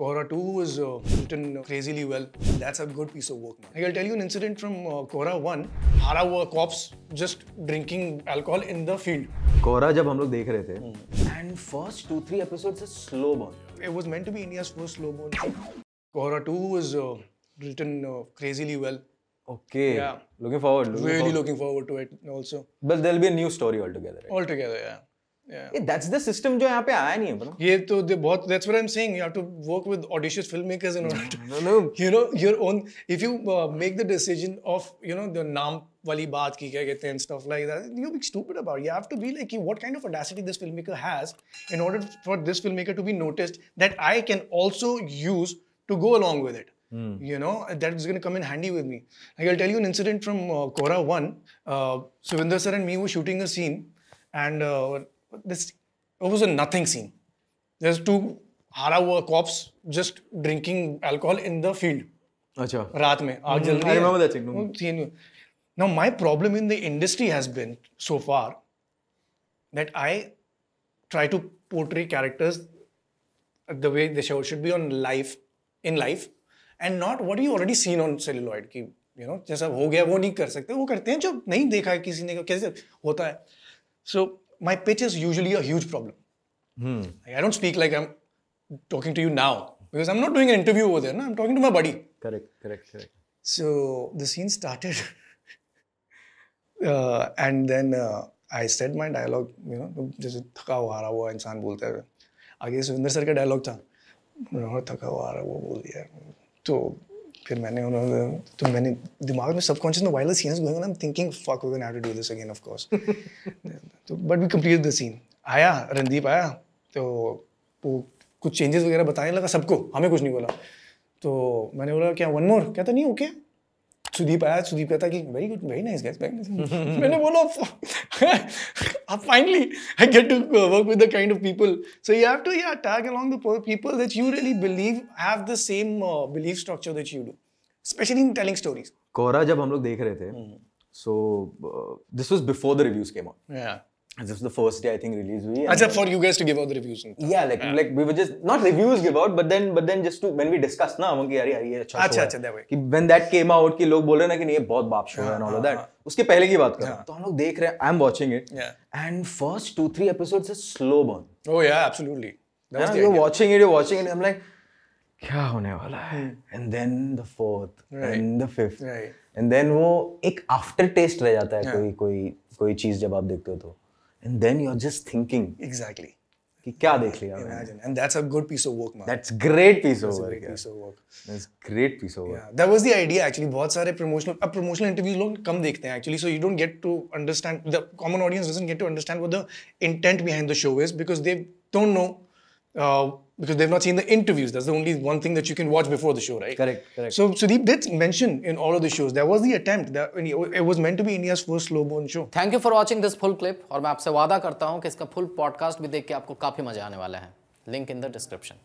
Quora 2 was uh, crazily well. That's a good piece of work. Man. I'll tell you an incident from uh, Quora 1. Hara were cops just drinking alcohol in the field. Quora जब हम लोग देख hmm. And first two three episodes is slow burn. It was meant to be India's first slow burn. Quora 2 was uh, written uh, crazily well. Okay. Yeah. Looking forward. Looking really forward. looking forward to it also. But there'll be a new story altogether. Right? Altogether, yeah. System जो यहाँ पे आया नहीं है ये तो बहुत I decision of you know नाम वाली बात की क्या कहते हैं stuff like that you be stupid about you have to be like what kind of audacity this film maker has in order for this film maker to be noticed that I can also use to go along with it Mm. You know, that is going to come in handy me me. Like, I'll tell you 1. this it was a nothing scene. There's two hara hua cops just drinking alcohol in the field. अच्छा रात में आग जल रही है Now my problem in the industry has been so far that I try to portray characters the way they should be on life in life and not what you already seen on celluloid की you know जैसा हो गया वो नहीं कर सकते वो करते हैं जो नहीं देखा है किसी ने कैसे होता है सो so, my pitch is usually a huge problem. Hmm. I don't speak like I'm talking to you now because I'm not doing an interview over there. No? I'm talking to my buddy. Correct, correct, correct. So the scene started, uh, and then uh, I said my dialogue. You know, जैसे थका हुआ रहा हुआ इंसान बोलता है आगे Surendra sir का डायलॉग था उन्होंने थका हुआ रहा वो बोल दिया तो फिर मैंने उन्होंने तो मैंने दिमाग में सबकॉन्शियस में viral scenes going I am thinking fuck we gonna have to do this again of तो but we complete the scene आया रणदीप आया तो वो कुछ चेंजेस वगैरह बताने लगा सबको हमें कुछ नहीं बोला तो मैंने बोला क्या वन मोर कहता नहीं ओके सुदीप आया सुदीप कहता कि very good very nice guys मैंने बोला अब finally I get to work with the kind of people so you have to या tag along the people that you really believe have the same belief structure that you do specially in telling stories कोरा जब हम लोग देख रहे थे so this was before the reviews came out this was the first day I think release हुई. अच्छा for you guys to give out the reviews. Yeah, like yeah. like we were just not reviews give out, but then but then just to when we discussed ना हम कि यार यार ये अच्छा अच्छा अच्छा that way. कि when that came out कि लोग बोल रहे ना कि नहीं ये बहुत बाप शो है and all of that. हाँ, हाँ, उसके पहले की बात कर रहा हूँ तो हम लोग देख रहे हैं I am watching it and first two three episodes is slow burn oh yeah absolutely you are watching it you are watching it I am like क्या होने वाला है and then the fourth and the fifth and then वो एक after test रह जाता है कोई कोई कोई चीज जब आप देखते हो तो and then you're just thinking exactly कि क्या देख लिया imagine and that's a good piece of work man that's great piece that's of work that's a great piece of work that's great piece of work yeah that was the idea actually बहुत सारे promotional अब promotional interviews लोग कम देखते हैं actually so you don't get to understand the common audience doesn't get to understand what the intent behind the show is because they don't know Uh, because they've not seen the interviews. That's the only one thing that you can watch before the show, right? Correct, correct. So Sudeep did mention in all of the shows, there was the attempt that it was meant to be India's first slow burn show. Thank you for watching this full clip and I promise you that हूँ full podcast will देख के आपको काफी Link in the description.